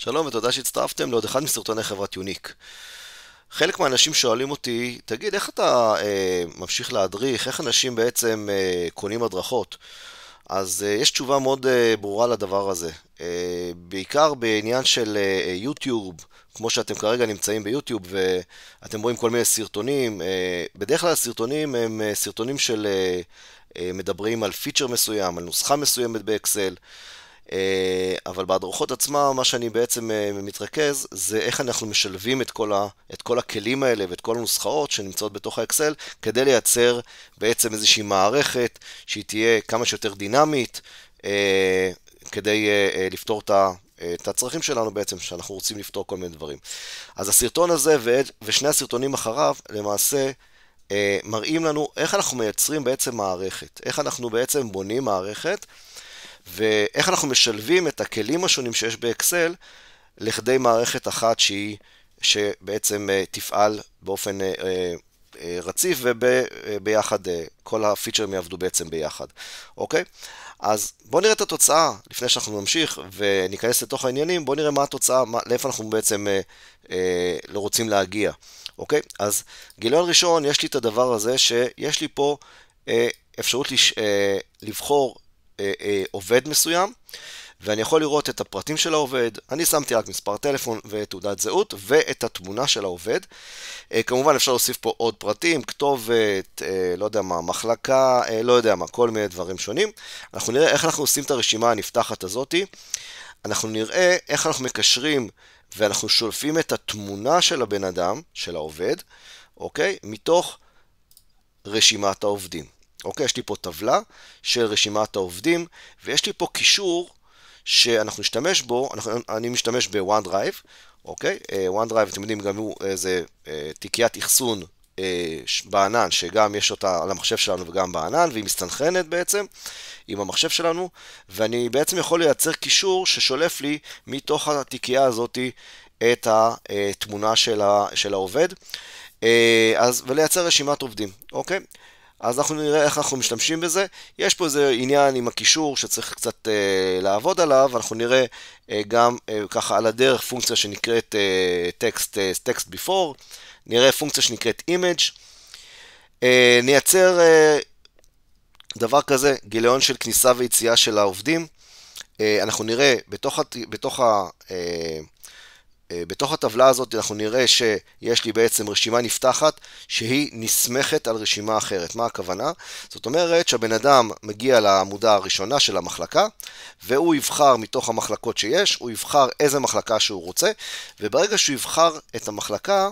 שלום ותודה שהצטרפתם לעוד אחד מסרטוני חברת יוניק. חלק מהאנשים שואלים אותי, תגיד, איך אתה אה, ממשיך להדריך? איך אנשים בעצם אה, קונים הדרכות? אז אה, יש תשובה מאוד אה, ברורה לדבר הזה. אה, בעיקר בעניין של אה, יוטיוב, כמו שאתם כרגע נמצאים ביוטיוב ואתם רואים כל מיני סרטונים. אה, בדרך כלל הסרטונים הם אה, סרטונים של אה, אה, מדברים על פיצ'ר מסוים, על נוסחה מסוימת באקסל. אה, אבל בהדרכות עצמם, מה שאני בעצם אה, מתרכז, זה איך אנחנו משלבים את כל, ה, את כל הכלים האלה ואת כל הנוסחאות שנמצאות בתוך האקסל, כדי לייצר בעצם איזושהי מערכת שהיא תהיה כמה שיותר דינמית, אה, כדי לפתור את ה... את הצרכים שלנו בעצם, שאנחנו רוצים לפתור כל מיני דברים. אז הסרטון הזה ושני הסרטונים אחריו, למעשה אה, מראים לנו איך אנחנו מייצרים בעצם מערכת, איך אנחנו בעצם בונים מערכת ואיך אנחנו משלבים את הכלים השונים שיש באקסל לכדי מערכת אחת שהיא, שבעצם אה, תפעל באופן אה, אה, רציף וביחד, כל הפיצ'רים יעבדו בעצם ביחד, אוקיי? אז בואו נראה את התוצאה לפני שאנחנו נמשיך וניכנס לתוך העניינים, בואו נראה מה התוצאה, מה, לאיפה אנחנו בעצם אה, אה, לא רוצים להגיע, אוקיי? אז גיליון ראשון, יש לי את הדבר הזה שיש לי פה אה, אפשרות לש, אה, לבחור אה, אה, עובד מסוים, ואני יכול לראות את הפרטים של העובד, אני שמתי רק מספר טלפון ותעודת זהות ואת התמונה של העובד. אה, כמובן אפשר להוסיף פה עוד פרטים, כתובת, אה, לא יודע מה, מחלקה, אה, לא יודע מה, כל מיני דברים שונים. אנחנו נראה איך אנחנו עושים את הרשימה הנפתחת הזאתי. אנחנו נראה איך אנחנו מקשרים ואנחנו שולפים את התמונה של הבן אדם, של העובד, אוקיי? מתוך רשימת העובדים. אוקיי, יש לי פה טבלה של רשימת העובדים, ויש לי פה קישור שאנחנו נשתמש בו, אנחנו, אני משתמש ב-OneDrive, אוקיי? אה, OneDrive, אתם יודעים, גם הוא איזה אה, תיקיית אחסון אה, בענן, שגם יש אותה על המחשב שלנו וגם בענן, והיא מסתנכרנת בעצם עם המחשב שלנו, ואני בעצם יכול לייצר קישור ששולף לי מתוך התיקייה הזאתי את התמונה של, ה, של העובד, אז, ולייצר רשימת עובדים, אוקיי? אז אנחנו נראה איך אנחנו משתמשים בזה. יש פה איזה עניין עם הקישור שצריך קצת אה, לעבוד עליו, אנחנו נראה אה, גם אה, ככה על הדרך פונקציה שנקראת אה, text, אה, text before, נראה פונקציה שנקראת image, אה, נייצר אה, דבר כזה, גיליון של כניסה ויציאה של העובדים, אה, אנחנו נראה בתוך, בתוך ה... אה, אה, בתוך הטבלה הזאת אנחנו נראה שיש לי בעצם רשימה נפתחת שהיא נסמכת על רשימה אחרת. מה הכוונה? זאת אומרת שהבן אדם מגיע לעמודה הראשונה של המחלקה והוא יבחר מתוך המחלקות שיש, הוא יבחר איזה מחלקה שהוא רוצה וברגע שהוא יבחר את המחלקה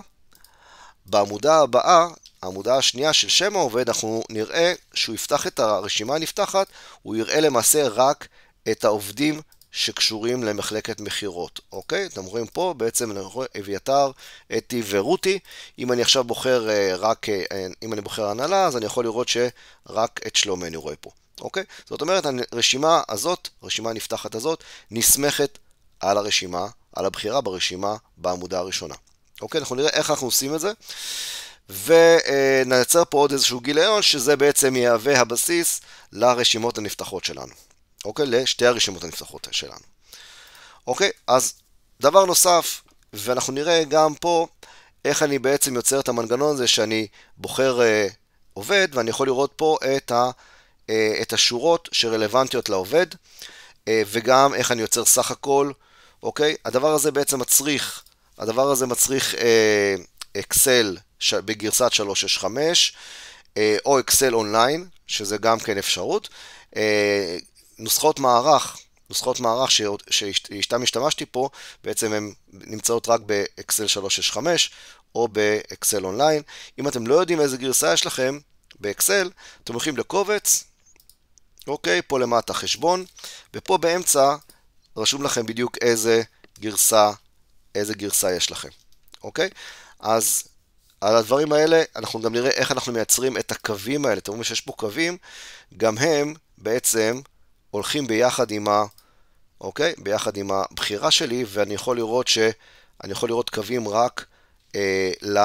בעמודה הבאה העמודה השנייה של שם העובד, אנחנו נראה שהוא יפתח את הרשימה הנפתחת, הוא יראה למעשה רק את העובדים שקשורים למחלקת מכירות, אוקיי? אתם רואים פה בעצם אביתר, אתי ורותי. אם אני עכשיו בוחר אה, רק, אה, אה, אם אני בוחר הנהלה, אז אני יכול לראות שרק את שלומי אני רואה פה, אוקיי? זאת אומרת, הרשימה הזאת, הרשימה הנפתחת הזאת, נסמכת על הרשימה, על הבחירה ברשימה בעמודה הראשונה. אוקיי, אנחנו נראה איך אנחנו עושים את זה. ונייצר פה עוד איזשהו גיליון, שזה בעצם יהווה הבסיס לרשימות הנפתחות שלנו. אוקיי? לשתי הרשימות הנפתחות שלנו. אוקיי? אז דבר נוסף, ואנחנו נראה גם פה איך אני בעצם יוצר את המנגנון הזה שאני בוחר אה, עובד, ואני יכול לראות פה את, ה, אה, את השורות שרלוונטיות לעובד, אה, וגם איך אני יוצר סך הכל, אוקיי? הדבר הזה בעצם מצריך, הדבר הזה מצריך אה, אקסל ש, בגרסת 365, אה, או אקסל אונליין, שזה גם כן אפשרות. אה, נוסחאות מערך, נוסחאות מערך שאיתן השתמשתי פה, בעצם הן נמצאות רק באקסל 365 או באקסל אונליין. אם אתם לא יודעים איזה גרסה יש לכם באקסל, אתם הולכים לקובץ, אוקיי, פה למטה חשבון, ופה באמצע רשום לכם בדיוק איזה גרסה, איזה גרסה יש לכם, אוקיי? אז על הדברים האלה אנחנו גם נראה איך אנחנו מייצרים את הקווים האלה. אתם רואים שיש פה קווים, גם הם בעצם הולכים ביחד עם ה... אוקיי? ביחד עם הבחירה שלי, ואני יכול לראות ש... אני יכול לראות קווים רק אה, ל...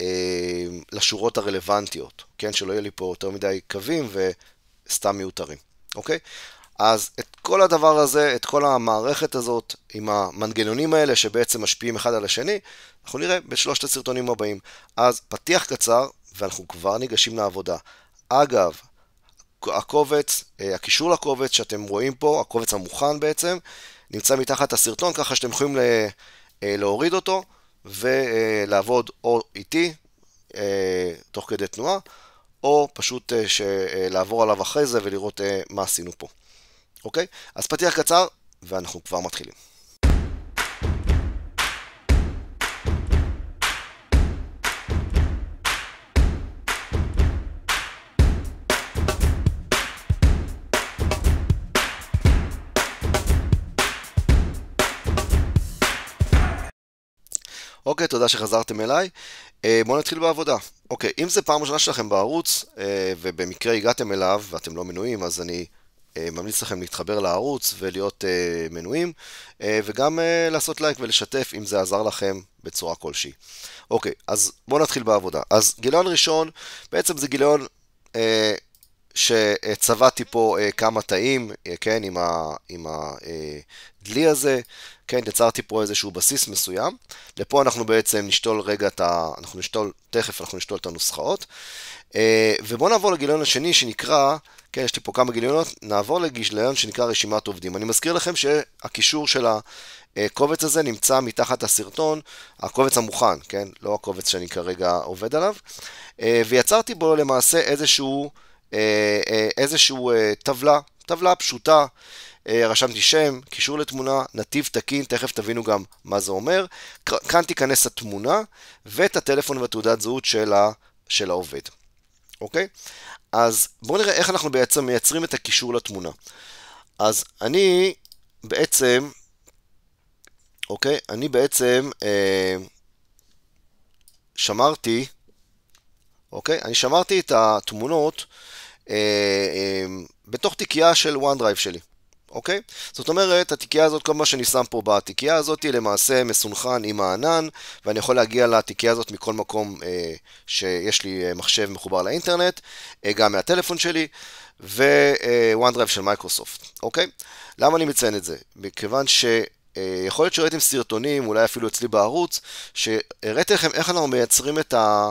אה, לשורות הרלוונטיות, כן? שלא יהיה לי פה יותר מדי קווים וסתם מיותרים, אוקיי? אז את כל הדבר הזה, את כל המערכת הזאת עם המנגנונים האלה שבעצם משפיעים אחד על השני, אנחנו נראה בשלושת הסרטונים הבאים. אז פתיח קצר, ואנחנו כבר ניגשים לעבודה. אגב, הקובץ, אה, הקישור לקובץ שאתם רואים פה, הקובץ המוכן בעצם, נמצא מתחת הסרטון, ככה שאתם יכולים אה, להוריד אותו ולעבוד או איתי, אה, תוך כדי תנועה, או פשוט לעבור עליו אחרי זה ולראות מה עשינו פה. אוקיי? אז פתיח קצר, ואנחנו כבר מתחילים. אוקיי, תודה שחזרתם אליי. אה, בואו נתחיל בעבודה. אוקיי, אם זו פעם ראשונה שלכם בערוץ, אה, ובמקרה הגעתם אליו ואתם לא מנויים, אז אני אה, ממליץ לכם להתחבר לערוץ ולהיות מנויים, וגם לעשות לייק ולשתף אם זה עזר לכם בצורה כלשהי. אוקיי, אז בואו נתחיל בעבודה. אז גיליון ראשון, בעצם זה גיליון... שצבעתי פה כמה תאים, כן, עם הדלי הזה, כן, יצרתי פה איזשהו בסיס מסוים, לפה אנחנו בעצם נשתול רגע את ה... אנחנו נשתול, תכף אנחנו נשתול את הנוסחאות, אה, ובואו נעבור לגיליון השני שנקרא, כן, יש לי פה כמה גיליונות, נעבור לגיליון שנקרא רשימת עובדים. אני מזכיר לכם שהקישור של הקובץ הזה נמצא מתחת הסרטון, הקובץ המוכן, כן, לא הקובץ שאני כרגע עובד עליו, אה, ויצרתי בו למעשה איזשהו, אה, איזשהו טבלה, טבלה פשוטה. אה, רשמתי שם, קישור לתמונה, נתיב תקין, תכף תבינו גם מה זה אומר. כאן תיכנס התמונה ואת הטלפון ותעודת זהות של, ה, של העובד, אוקיי? אז בואו נראה איך אנחנו בעצם מייצרים את הקישור לתמונה. אז אני בעצם, אוקיי? אני בעצם אה, שמרתי, אוקיי? אני שמרתי את התמונות אה, אה, בתוך תיקייה של OneDrive שלי. אוקיי? זאת אומרת, התיקייה הזאת, כל מה שאני שם פה בתיקייה הזאת, היא למעשה מסונכן עם הענן, ואני יכול להגיע לתיקייה הזאת מכל מקום אה, שיש לי אה, מחשב מחובר לאינטרנט, אה, גם מהטלפון שלי, ו-OneDrive אה, של מייקרוסופט, אוקיי? למה אני מציין את זה? מכיוון ש... אה, יכול להיות שראיתם סרטונים, אולי אפילו אצלי בערוץ, שהראיתי לכם איך אנחנו מייצרים את, ה,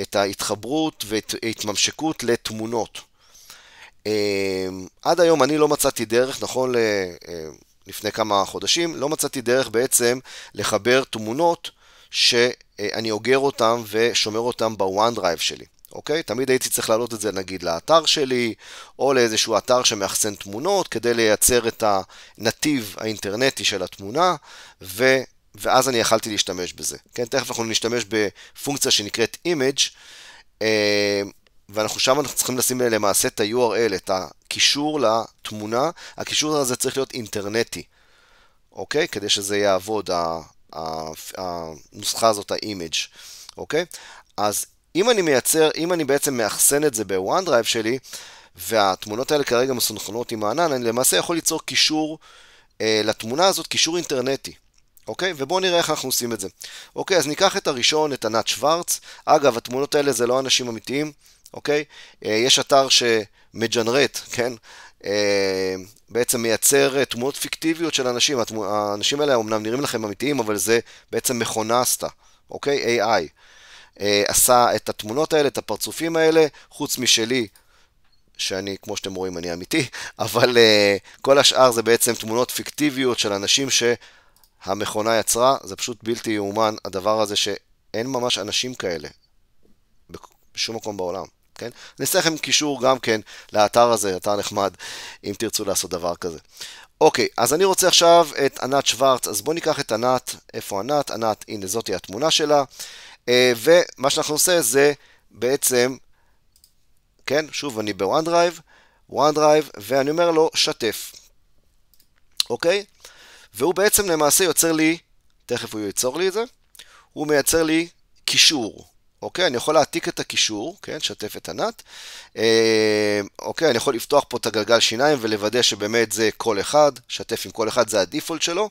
את ההתחברות ואת ההתממשקות לתמונות. אמ, עד היום אני לא מצאתי דרך, נכון אמ, לפני כמה חודשים, לא מצאתי דרך בעצם לחבר תמונות שאני אוגר אותן ושומר אותן בוואן דרייב שלי. אוקיי? תמיד הייתי צריך להעלות את זה נגיד לאתר שלי, או לאיזשהו אתר שמאחסן תמונות, כדי לייצר את הנתיב האינטרנטי של התמונה, ו... ואז אני יכלתי להשתמש בזה. כן, תכף אנחנו נשתמש בפונקציה שנקראת image, אמ, ואנחנו שם אנחנו צריכים לשים למעשה את ה-URL, את הקישור לתמונה, הקישור הזה צריך להיות אינטרנטי, אוקיי? כדי שזה יעבוד, הנוסחה הזאת, ה-image, אוקיי? אז אם אני מייצר, אם אני בעצם מאחסן את זה ב-OneDrive שלי, והתמונות האלה כרגע מסונכנות עם הענן, אני למעשה יכול ליצור קישור אה, לתמונה הזאת, קישור אינטרנטי. אוקיי? Okay, ובואו נראה איך אנחנו עושים את זה. אוקיי, okay, אז ניקח את הראשון, את ענת שוורץ. אגב, התמונות האלה זה לא אנשים אמיתיים, אוקיי? אה, יש אתר שמג'נרט, כן? אה, בעצם מייצר אה, תמונות פיקטיביות של אנשים. האנשים האלה אמנם נראים לכם אמיתיים, אבל זה בעצם מכונה עשתה, אוקיי? AI. עשה את התמונות האלה, את הפרצופים האלה, חוץ משלי, שאני, כמו שאתם רואים, אני אמיתי, אבל uh, כל השאר זה בעצם תמונות פיקטיביות של אנשים שהמכונה יצרה, זה פשוט בלתי יאומן הדבר הזה שאין ממש אנשים כאלה בשום מקום בעולם. כן? אני אעשה לכם קישור גם כן לאתר הזה, אתר נחמד, אם תרצו לעשות דבר כזה. אוקיי, אז אני רוצה עכשיו את ענת שוורץ, אז בואו ניקח את ענת, איפה ענת? ענת, הנה זאתי התמונה שלה, אה, ומה שאנחנו עושה זה בעצם, כן, שוב אני בוואן דרייב, וואן דרייב, ואני אומר לו שתף, אוקיי? והוא בעצם למעשה יוצר לי, תכף הוא ייצור לי את זה, הוא מייצר לי קישור, אוקיי? אני יכול להעתיק את הקישור, כן? שתף את ענת. אה, אוקיי, אני יכול לפתוח פה את הגלגל שיניים ולוודא שבאמת זה כל אחד, שתף עם כל אחד, זה הדיפולט שלו.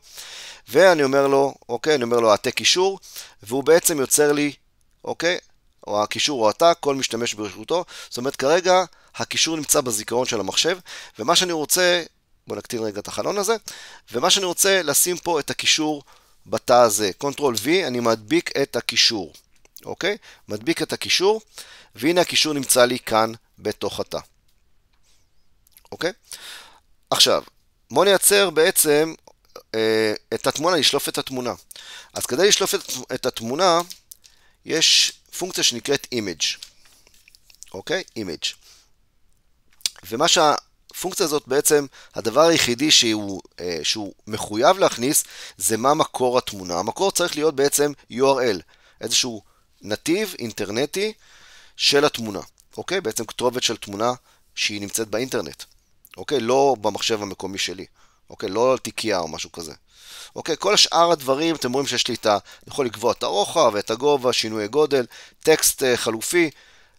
ואני אומר לו, אוקיי, אני אומר לו העתק קישור, והוא בעצם יוצר לי, אוקיי? או הקישור או אתה, כל משתמש ברשותו. זאת אומרת, כרגע הקישור נמצא בזיכרון של המחשב, ומה שאני רוצה, בואו נקטין רגע את החלון הזה, ומה שאני רוצה לשים פה את הקישור בתא הזה. Ctrl V, אני מדביק את הקישור. אוקיי? מדביק את הקישור, והנה הקישור נמצא לי כאן בתוך התא. אוקיי? עכשיו, בואו נייצר בעצם אה, את התמונה, לשלוף את התמונה. אז כדי לשלוף את, את התמונה, יש פונקציה שנקראת image, אוקיי? image. ומה שהפונקציה הזאת בעצם, הדבר היחידי שהוא, אה, שהוא מחויב להכניס, זה מה מקור התמונה. המקור צריך להיות בעצם URL, איזשהו נתיב אינטרנטי של התמונה, אוקיי? בעצם כתובת של תמונה שהיא נמצאת באינטרנט, אוקיי? לא במחשב המקומי שלי, אוקיי? לא על תיקייה או משהו כזה. אוקיי, כל שאר הדברים, אתם רואים שיש לי את ה... אני יכול לקבוע את הרוחב, את הגובה, שינוי גודל, טקסט אה, חלופי,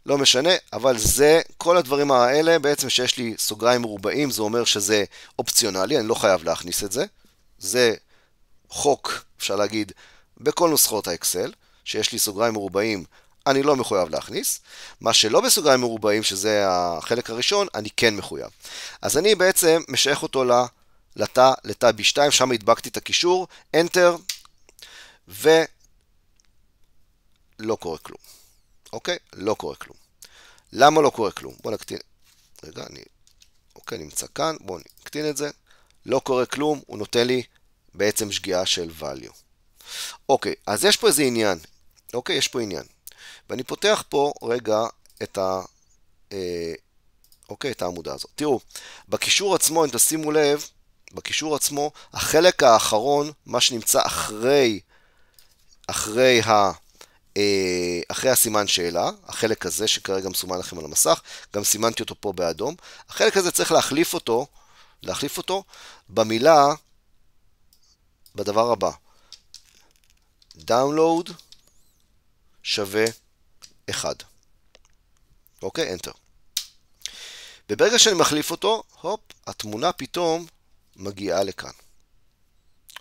לא משנה, אבל זה, כל הדברים האלה, בעצם שיש לי סוגריים מרובעים, זה אומר שזה אופציונלי, אני לא חייב להכניס את זה. זה חוק, אפשר להגיד, בכל נוסחות האקסל. שיש לי סוגריים מרובעים, אני לא מחויב להכניס. מה שלא בסוגריים מרובעים, שזה החלק הראשון, אני כן מחויב. אז אני בעצם משייך אותו לתא, לתא B2, שם הדבקתי את הקישור, Enter, ולא קורה כלום. אוקיי? לא קורה כלום. למה לא קורה כלום? בואו נקטין... רגע, אני... אוקיי, נמצא כאן, בואו נקטין את זה. לא קורה כלום, הוא נותן לי בעצם שגיאה של value. אוקיי, אז יש פה איזה עניין. אוקיי, יש פה עניין. ואני פותח פה רגע את ה... אה, אוקיי, את העמודה הזאת. תראו, בקישור עצמו, אם תשימו לב, בקישור עצמו, החלק האחרון, מה שנמצא אחרי, אחרי ה... אה, אחרי הסימן שאלה, החלק הזה שכרגע מסומן לכם על המסך, גם סימנתי אותו פה באדום, החלק הזה צריך להחליף אותו, להחליף אותו במילה, בדבר הבא, download שווה 1. אוקיי? Enter. וברגע שאני מחליף אותו, הופ, התמונה פתאום מגיעה לכאן.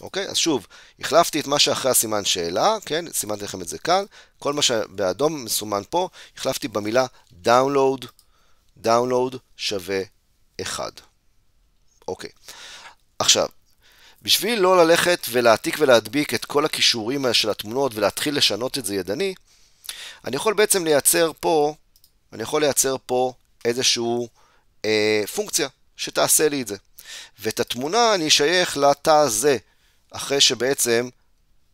אוקיי? אז שוב, החלפתי את מה שאחרי הסימן שאלה, כן? סימנתי לכם את זה כאן. כל מה שבאדום מסומן פה, החלפתי במילה download, download שווה 1. אוקיי. עכשיו, בשביל לא ללכת ולהעתיק ולהדביק את כל הכישורים של התמונות ולהתחיל לשנות את זה ידני, אני יכול בעצם לייצר פה, אני יכול לייצר פה איזשהו אה, פונקציה שתעשה לי את זה. ואת התמונה אני אשייך לתא הזה, אחרי שבעצם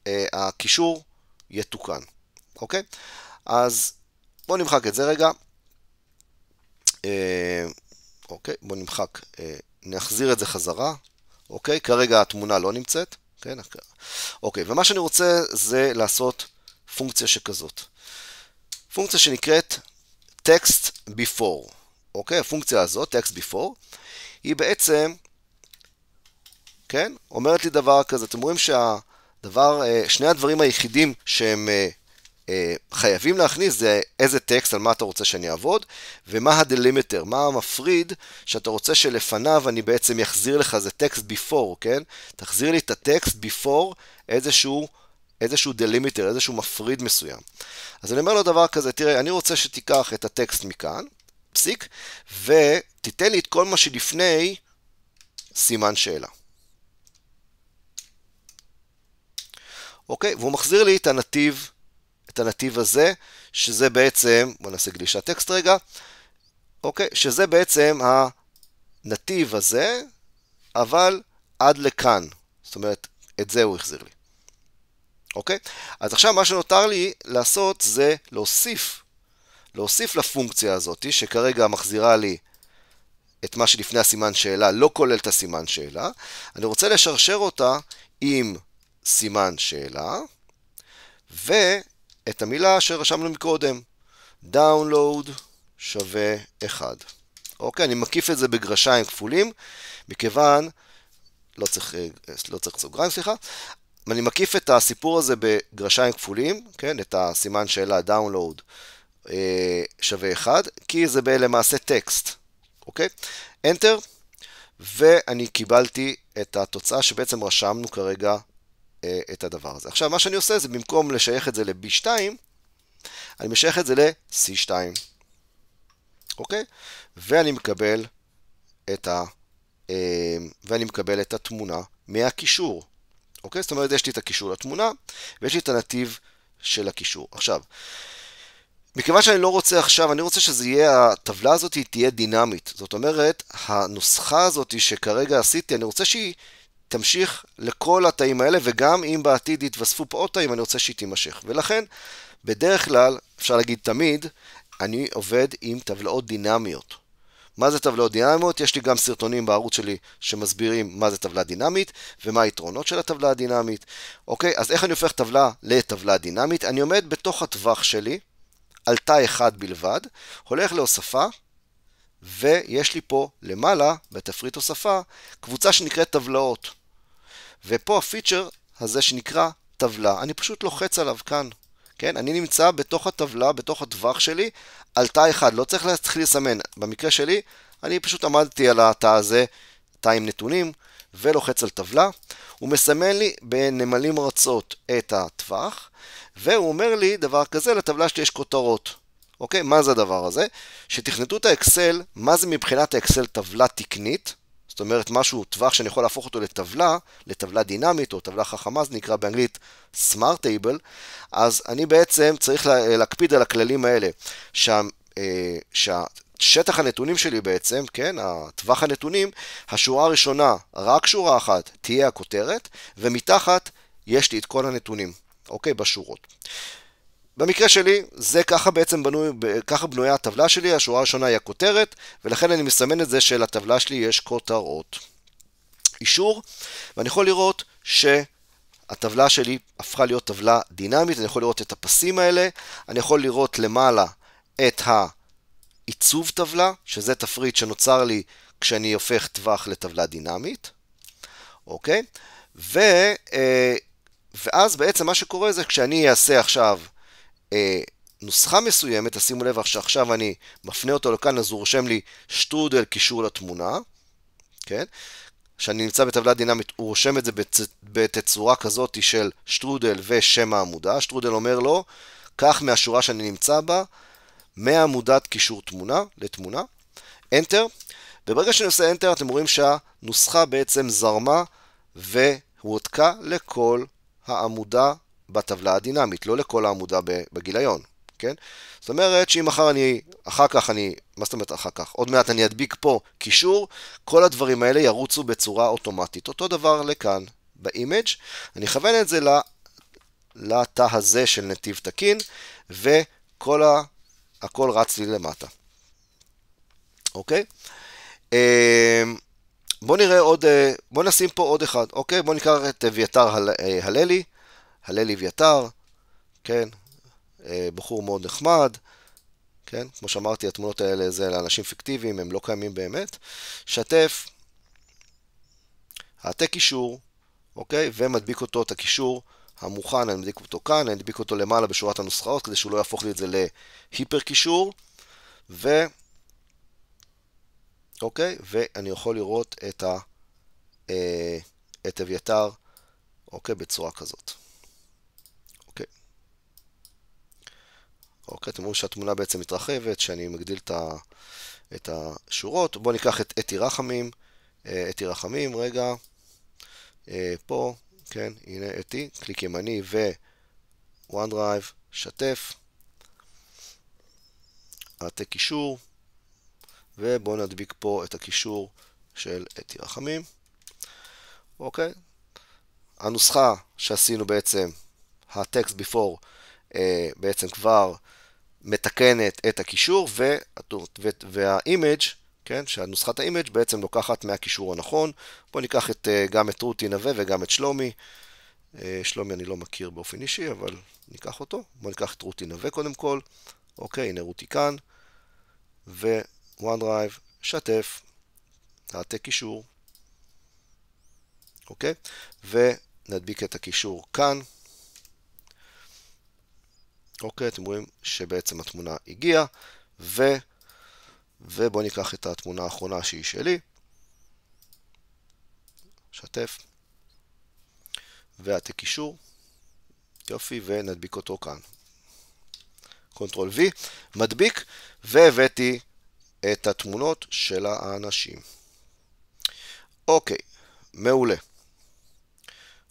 אה, הקישור יתוקן, אוקיי? אז בואו נמחק את זה רגע. אה, אוקיי, בואו נמחק, אה, נחזיר את זה חזרה, אוקיי? כרגע התמונה לא נמצאת, כן? אוקיי, ומה שאני רוצה זה לעשות פונקציה שכזאת. פונקציה שנקראת text before, אוקיי? הפונקציה הזאת, text before, היא בעצם, כן, אומרת לי דבר כזה. אתם רואים שהדבר, אה, שני הדברים היחידים שהם אה, אה, חייבים להכניס זה איזה טקסט, על מה אתה רוצה שאני אעבוד, ומה הדלימטר, מה המפריד שאתה רוצה שלפניו אני בעצם אחזיר לך, זה טקסט before, כן? תחזיר לי את הטקסט before איזשהו... איזשהו דלימיטר, איזשהו מפריד מסוים. אז אני אומר לו דבר כזה, תראה, אני רוצה שתיקח את הטקסט מכאן, פסיק, ותיתן לי את כל מה שלפני סימן שאלה. אוקיי? והוא מחזיר לי את הנתיב, את הנתיב הזה, שזה בעצם, בואו נעשה גלישת טקסט רגע, אוקיי? שזה בעצם הנתיב הזה, אבל עד לכאן. זאת אומרת, את זה הוא החזיר לי. אוקיי? אז עכשיו מה שנותר לי לעשות זה להוסיף, להוסיף לפונקציה הזאת, שכרגע מחזירה לי את מה שלפני הסימן שאלה, לא כולל את הסימן שאלה. אני רוצה לשרשר אותה עם סימן שאלה, ואת המילה שרשמנו מקודם, download שווה 1. אוקיי, אני מקיף את זה בגרשיים כפולים, מכיוון, לא צריך, אה, לא צריך סוגריים, סליחה, אני מקיף את הסיפור הזה בגרשיים כפולים, כן, את הסימן שאלה דאונלואוד אה, שווה 1, כי זה למעשה טקסט, אוקיי? Enter, ואני קיבלתי את התוצאה שבעצם רשמנו כרגע אה, את הדבר הזה. עכשיו, מה שאני עושה זה במקום לשייך את זה ל-B2, אני משייך את זה ל-C2, אוקיי? ואני מקבל את ה... אה, ואני מקבל את התמונה מהקישור. אוקיי? זאת אומרת, יש לי את הקישור לתמונה, ויש לי את הנתיב של הקישור. עכשיו, מכיוון שאני לא רוצה עכשיו, אני רוצה שזה יהיה, הטבלה הזאת תהיה דינמית. זאת אומרת, הנוסחה הזאת שכרגע עשיתי, אני רוצה שהיא תמשיך לכל התאים האלה, וגם אם בעתיד יתווספו פה עוד תאים, אני רוצה שהיא תימשך. ולכן, בדרך כלל, אפשר להגיד תמיד, אני עובד עם טבלאות דינמיות. מה זה טבלאות דינמיות? יש לי גם סרטונים בערוץ שלי שמסבירים מה זה טבלה דינמית ומה היתרונות של הטבלה הדינמית. אוקיי, אז איך אני הופך טבלה לטבלה דינמית? אני עומד בתוך הטווח שלי, על תא אחד בלבד, הולך להוספה, ויש לי פה למעלה, בתפריט הוספה, קבוצה שנקראת טבלאות. ופה הפיצ'ר הזה שנקרא טבלה, אני פשוט לוחץ עליו כאן. כן? אני נמצא בתוך הטבלה, בתוך הטווח שלי, על תא אחד, לא צריך להתחיל לסמן. במקרה שלי, אני פשוט עמדתי על התא הזה, תא עם נתונים, ולוחץ על טבלה. הוא מסמן לי בנמלים רצות את הטווח, והוא אומר לי דבר כזה, לטבלה שלי יש כותרות. אוקיי? מה זה הדבר הזה? שתכנתו את האקסל, מה זה מבחינת האקסל טבלה תקנית? זאת אומרת, משהו, טווח שאני יכול להפוך אותו לטבלה, לטבלה דינמית, או טבלה חכמה, זה נקרא באנגלית Smart Table, אז אני בעצם צריך לה, אה, להקפיד על הכללים האלה, שה, אה, שה, שטח הנתונים שלי בעצם, כן, הטווח הנתונים, השורה הראשונה, רק שורה אחת, תהיה הכותרת, ומתחת יש לי את כל הנתונים, אוקיי, בשורות. במקרה שלי, זה ככה בעצם בנוי, ככה בנויה הטבלה שלי, השורה הראשונה היא הכותרת, ולכן אני מסמן את זה שלטבלה שלי יש כותרות. אישור, ואני יכול לראות ש... הטבלה שלי הפכה להיות טבלה דינמית, אני יכול לראות את הפסים האלה, אני יכול לראות למעלה את העיצוב טבלה, שזה תפריט שנוצר לי כשאני הופך טווח לטבלה דינמית, אוקיי? ו, אה, ואז בעצם מה שקורה זה כשאני אעשה עכשיו אה, נוסחה מסוימת, תשימו לב שעכשיו אני מפנה אותו לכאן, אז הוא רושם לי שטרודל קישור לתמונה, כן? כשאני נמצא בטבלה דינמית, הוא רושם את זה בצ... בתצורה כזאת של שטרודל ושם העמודה. שטרודל אומר לו, קח מהשורה שאני נמצא בה, מעמודת קישור תמונה לתמונה, Enter. וברגע שאני עושה Enter, אתם רואים שהנוסחה בעצם זרמה והועתקה לכל העמודה בטבלה הדינמית, לא לכל העמודה בגיליון, כן? זאת אומרת שאם מחר אני, אחר כך אני, מה זאת אומרת אחר כך? עוד מעט אני אדביק פה קישור, כל הדברים האלה ירוצו בצורה אוטומטית. אותו דבר לכאן, באימג', אני אכוון את זה לתא הזה של נתיב תקין, וכל ה... הכל רץ לי למטה. אוקיי? אמ, בואו נראה עוד, אה, בואו נשים פה עוד אחד, אוקיי? בואו נקרא את אביתר הל, אה, הללי, הלל אביתר, כן, אה, בחור מאוד נחמד, כן, כמו שאמרתי, התמונות האלה זה לאנשים פיקטיביים, הם לא קיימים באמת. שתף, העתק קישור, אוקיי, ומדביק אותו את הקישור המוכן, אני מדביק אותו כאן, אני מדביק אותו למעלה בשורת הנוסחאות, כדי שהוא לא יהפוך לי את זה להיפר קישור, ו... אוקיי, ואני יכול לראות את ה... אה, את אביתר, אוקיי, בצורה כזאת. אוקיי, אתם רואים שהתמונה בעצם מתרחבת, שאני מגדיל את, ה, את השורות. בואו ניקח את אתי רחמים, אתי אה, רחמים, רגע, אה, פה, כן, הנה אתי, קליק ימני ו-OneDrive, שתף, העתק קישור, ובואו נדביק פה את הקישור של אתי רחמים, אוקיי? הנוסחה שעשינו בעצם, הטקסט text Uh, אה, בעצם כבר מתקנת את הקישור והאימג', כן, שנוסחת האימג' בעצם לוקחת מהקישור הנכון. בואו ניקח את, אה, גם את רותי נווה וגם את שלומי. אה, שלומי אני לא מכיר באופן אישי, אבל ניקח אותו. בואו ניקח את רותי נווה קודם כל. אוקיי, הנה רותי כאן. ו-OneDrive, שתף, העתק קישור. אוקיי? ונדביק את הקישור כאן. אוקיי, אתם רואים שבעצם התמונה הגיעה, ו... ובואו ניקח את התמונה האחרונה שהיא שלי, שתף, והעתק קישור, יופי, ונדביק אותו כאן. קונטרול V, מדביק, והבאתי את התמונות של האנשים. אוקיי, מעולה.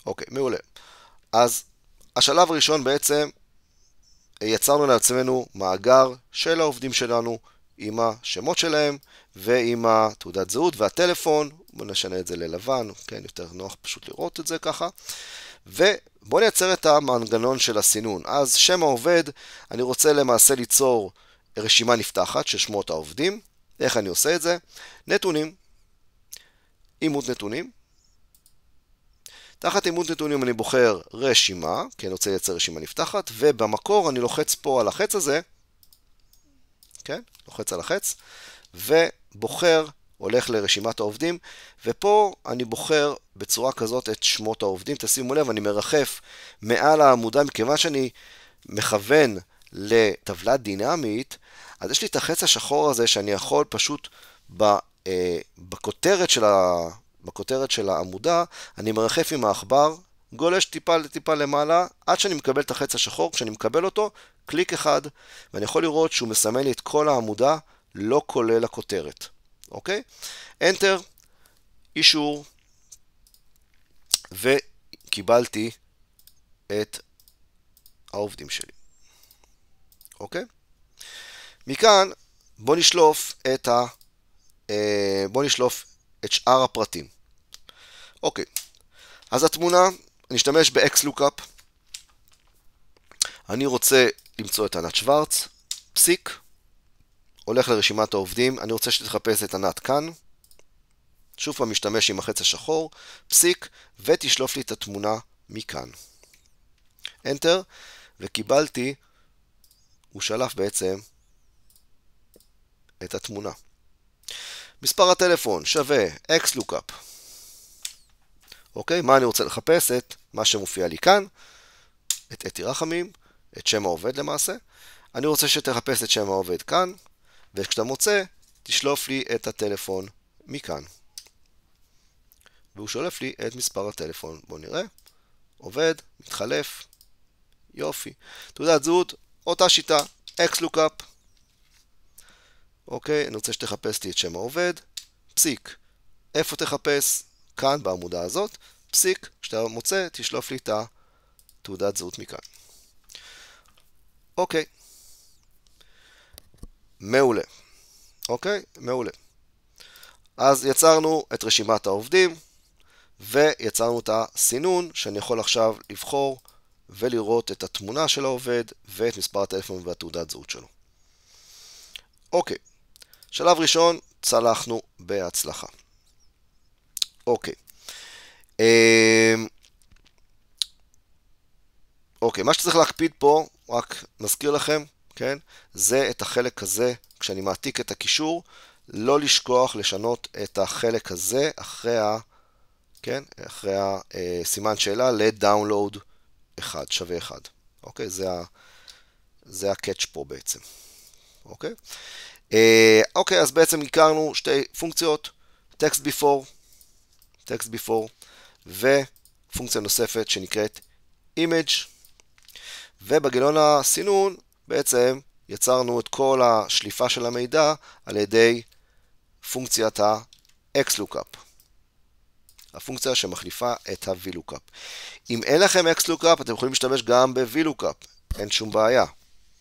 אוקיי, מעולה. אז השלב הראשון בעצם יצרנו לעצמנו מאגר של העובדים שלנו עם השמות שלהם ועם התעודת זהות והטלפון, בואו נשנה את זה ללבן, כן, יותר נוח פשוט לראות את זה ככה. ובואו נייצר את המנגנון של הסינון. אז שם העובד, אני רוצה למעשה ליצור רשימה נפתחת של שמות העובדים. איך אני עושה את זה? נתונים, אימות נתונים, תחת אימות נתונים אני בוחר רשימה, כי אני רוצה לייצר רשימה נפתחת, ובמקור אני לוחץ פה על החץ הזה, כן? לוחץ על החץ, ובוחר, הולך לרשימת העובדים, ופה אני בוחר בצורה כזאת את שמות העובדים. תשימו לב, אני מרחף מעל העמודה, מכיוון שאני מכוון לטבלה דינמית, אז יש לי את החץ השחור הזה שאני יכול פשוט ב, אה, בכותרת של, ה, בכותרת של העמודה, אני מרחף עם העכבר, גולש טיפה לטיפה למעלה, עד שאני מקבל את החץ השחור, כשאני מקבל אותו, קליק אחד, ואני יכול לראות שהוא מסמן לי את כל העמודה, לא כולל הכותרת, אוקיי? Enter, אישור, וקיבלתי את העובדים שלי, אוקיי? מכאן, בואו נשלוף את ה... אה, בואו נשלוף את שאר הפרטים. אוקיי, אז התמונה, נשתמש ב-XLOOKUP. אני רוצה למצוא את ענת שוורץ, פסיק, הולך לרשימת העובדים, אני רוצה שתחפש את ענת כאן, שוב פעם משתמש עם החץ השחור, פסיק, ותשלוף לי את התמונה מכאן. Enter, וקיבלתי, הוא שלף בעצם את התמונה. מספר הטלפון שווה xlookup. אוקיי? מה אני רוצה לחפש? את מה שמופיע לי כאן, את אתי רחמים, את שם העובד למעשה. אני רוצה שתחפש את שם העובד כאן, וכשאתה מוצא, תשלוף לי את הטלפון מכאן. והוא שולף לי את מספר הטלפון. בואו נראה. עובד, מתחלף, יופי. תעודת זהות, אותה שיטה, XLOOKUP. אוקיי? אני רוצה שתחפש לי את שם העובד, פסיק. איפה תחפש? כאן בעמודה הזאת, פסיק, כשאתה מוצא, תשלוף לי את התעודת זהות מכאן. אוקיי. מעולה. אוקיי? מעולה. אז יצרנו את רשימת העובדים, ויצרנו את הסינון, שאני יכול עכשיו לבחור ולראות את התמונה של העובד ואת מספר הטלפון והתעודת זהות שלו. אוקיי, שלב ראשון, צלחנו בהצלחה. אוקיי. אמ, אוקיי, מה שצריך להקפיד פה, רק נזכיר לכם, כן? זה את החלק הזה, כשאני מעתיק את הקישור, לא לשכוח לשנות את החלק הזה אחרי, ה, כן? אחרי הסימן אה, שאלה ל-download 1 שווה 1. אוקיי? זה, ה, catch פה בעצם. אוקיי? אה, אוקיי, אז בעצם הכרנו שתי פונקציות, text before, text before, ופונקציה נוספת שנקראת image, ובגילון הסינון בעצם יצרנו את כל השליפה של המידע על ידי פונקציית ה-XLOOKUP, הפונקציה שמחליפה את ה-VLOOKUP. אם אין לכם XLOOKUP, אתם יכולים להשתמש גם ב-VLOOKUP, אין שום בעיה.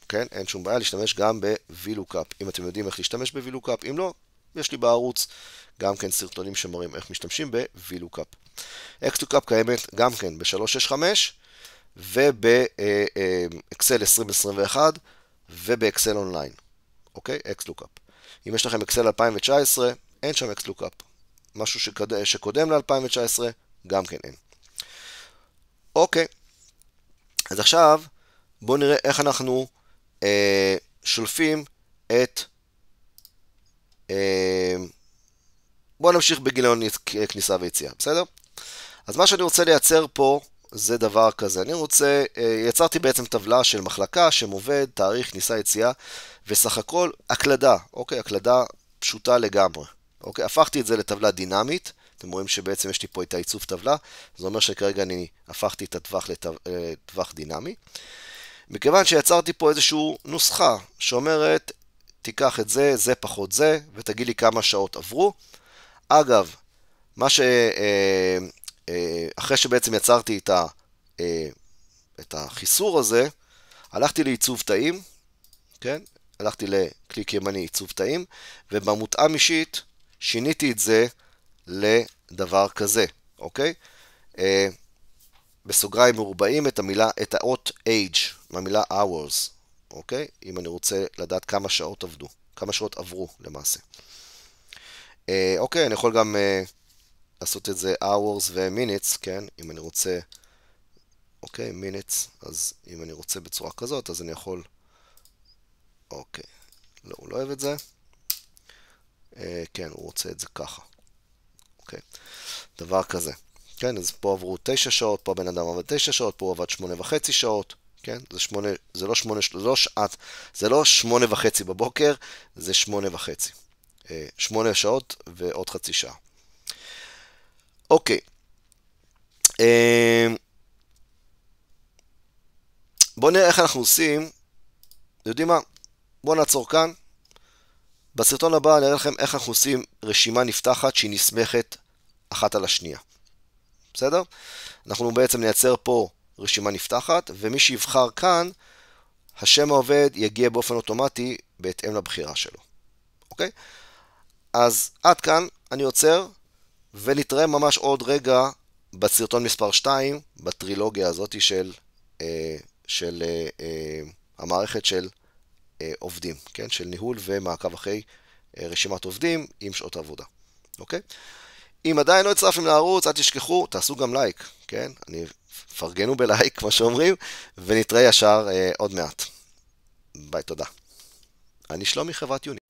כן? אין שום בעיה להשתמש גם ב-VLOOKUP. אם אתם יודעים איך להשתמש ב-VLOOKUP, אם לא, יש לי בערוץ גם כן סרטונים שמראים איך משתמשים ב-VLOOKUP. X2CUP קיימת גם כן ב-365 ובאקסל 2021 ובאקסל אונליין, אוקיי? X2CUP. אם יש לכם אקסל 2019, אין שם X2CUP. משהו שקד... שקודם ל-2019, גם כן אין. אוקיי, אז עכשיו בואו נראה איך אנחנו אה, שולפים את... אה, בואו נמשיך בגיליון כניסה ויציאה, בסדר? אז מה שאני רוצה לייצר פה זה דבר כזה. אני רוצה, אה, יצרתי בעצם טבלה של מחלקה, שם עובד, תאריך, כניסה, יציאה, וסך הכל הקלדה, אוקיי? הקלדה פשוטה לגמרי. אוקיי? הפכתי את זה לטבלה דינמית. אתם רואים שבעצם יש לי פה את העיצוב טבלה, זה אומר שכרגע אני הפכתי את הטווח לטווח אה, דינמי. מכיוון שיצרתי פה איזושהי נוסחה שאומרת, תיקח את זה, זה פחות זה, ותגיד לי כמה שעות עברו. אגב, מה ש... אה, אה, אחרי שבעצם יצרתי את, ה... אה, את החיסור הזה, הלכתי לעיצוב תאים, כן? הלכתי לקליק ימני עיצוב תאים, ובמותאם אישית שיניתי את זה לדבר כזה, אוקיי? בסוגריים מרובעים את המילה, את האות age, מהמילה hours, אוקיי? אם אני רוצה לדעת כמה שעות עבדו, כמה שעות עברו למעשה. אה, אוקיי, אני יכול גם אה, לעשות את זה hours ו-minutes, כן? אם אני רוצה, אוקיי, minutes, אז אם אני רוצה בצורה כזאת, אז אני יכול, אוקיי, לא, הוא לא אוהב את זה. אה, כן, הוא רוצה את זה ככה. אוקיי, דבר כזה. כן, אז פה עברו תשע שעות, פה הבן אדם עבד תשע שעות, פה הוא עבד שמונה וחצי שעות. כן? זה, שמונה, זה לא שמונה, זה לא שעת, זה לא שמונה וחצי בבוקר, זה שמונה וחצי. אה, שמונה שעות ועוד חצי שעה. אוקיי. אה, בואו נראה איך אנחנו עושים. יודעים מה? בואו נעצור כאן. בסרטון הבא אני אראה לכם איך אנחנו עושים רשימה נפתחת שהיא נסמכת אחת על השנייה. בסדר? אנחנו בעצם נייצר פה רשימה נפתחת, ומי שיבחר כאן, השם העובד יגיע באופן אוטומטי בהתאם לבחירה שלו, אוקיי? אז עד כאן, אני עוצר, ונתראה ממש עוד רגע בסרטון מספר 2, בטרילוגיה הזאת של, אה, של, של אה, אה, המערכת של עובדים, כן? של ניהול ומעקב אחרי רשימת עובדים עם שעות עבודה, אוקיי? Okay. אם עדיין לא הצטרפתם לערוץ, אל תשכחו, תעשו גם לייק, כן? אני... פרגנו בלייק, כמו שאומרים, ונתראה ישר אה, עוד מעט. ביי, תודה. אני שלומי, חברת יוני.